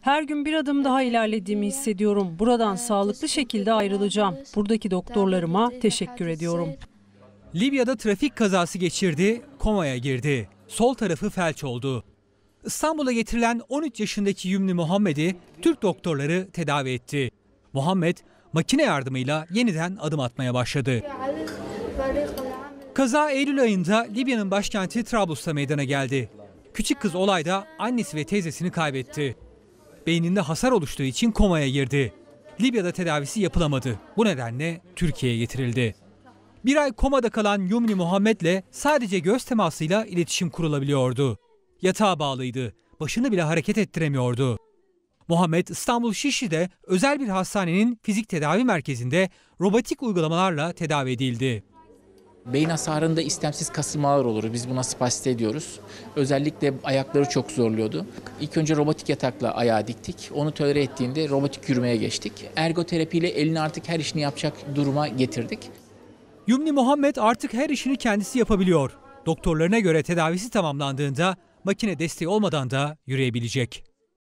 Her gün bir adım daha ilerlediğimi hissediyorum. Buradan sağlıklı şekilde ayrılacağım. Buradaki doktorlarıma teşekkür ediyorum. Libya'da trafik kazası geçirdi, komaya girdi. Sol tarafı felç oldu. İstanbul'a getirilen 13 yaşındaki Yümlü Muhammed'i Türk doktorları tedavi etti. Muhammed makine yardımıyla yeniden adım atmaya başladı. Kaza Eylül ayında Libya'nın başkenti Trablus'ta meydana geldi. Küçük kız olayda annesi ve teyzesini kaybetti. Beyninde hasar oluştuğu için komaya girdi. Libya'da tedavisi yapılamadı. Bu nedenle Türkiye'ye getirildi. Bir ay komada kalan Yumni Muhammed'le sadece göz temasıyla iletişim kurulabiliyordu. Yatağa bağlıydı. Başını bile hareket ettiremiyordu. Muhammed İstanbul Şişli'de özel bir hastanenin fizik tedavi merkezinde robotik uygulamalarla tedavi edildi. Beyin hasarında istemsiz kasılmalar olur. Biz buna spasite diyoruz. Özellikle ayakları çok zorluyordu. İlk önce robotik yatakla ayağa diktik. Onu tolere ettiğinde robotik yürümeye geçtik. Ergoterapiyle elini artık her işini yapacak duruma getirdik. Yumni Muhammed artık her işini kendisi yapabiliyor. Doktorlarına göre tedavisi tamamlandığında makine desteği olmadan da yürüyebilecek.